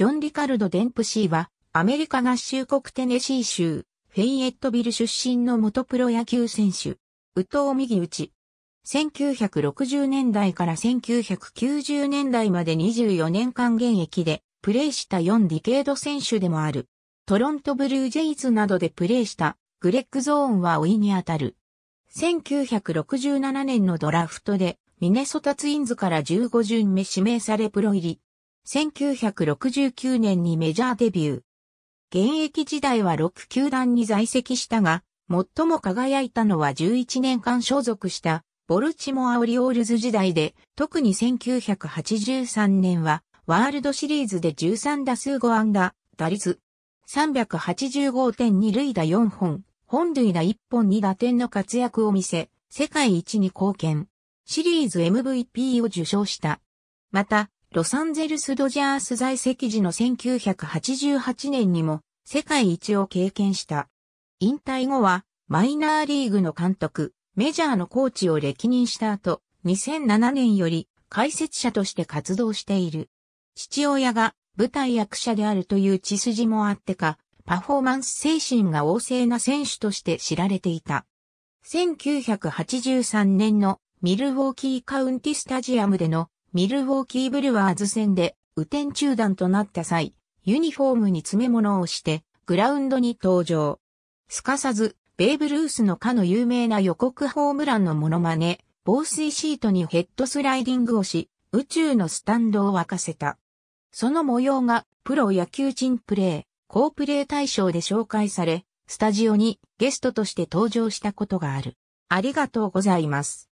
ジョン・リカルド・デンプシーは、アメリカ合衆国テネシー州、フェイエットビル出身の元プロ野球選手、ウト藤右打。1960年代から1990年代まで24年間現役で、プレーした4ディケード選手でもある。トロントブルージェイズなどでプレーしたグレッグ・ゾーンは追いにあたる。1967年のドラフトでミネソタツインズから15巡目指名されプロ入り。1969年にメジャーデビュー。現役時代は6球団に在籍したが、最も輝いたのは11年間所属したボルチモア・オリオールズ時代で、特に1983年はワールドシリーズで13打数5安打、打率385.2塁打4本、本塁打1本2打点の活躍を見せ、世界一に貢献。シリーズ MVP を受賞した。また、ロサンゼルスドジャース在籍時の1988年にも世界一を経験した。引退後はマイナーリーグの監督、メジャーのコーチを歴任した後、2007年より解説者として活動している。父親が舞台役者であるという血筋もあってか、パフォーマンス精神が旺盛な選手として知られていた。1983年のミルウォーキーカウンティスタジアムでのミルウォーキーブルワーズ戦で雨天中断となった際、ユニフォームに詰め物をしてグラウンドに登場。すかさず、ベーブ・ルースのかの有名な予告ホームランのモノマネ、防水シートにヘッドスライディングをし、宇宙のスタンドを沸かせた。その模様がプロ野球ンプレー、高プレー大賞で紹介され、スタジオにゲストとして登場したことがある。ありがとうございます。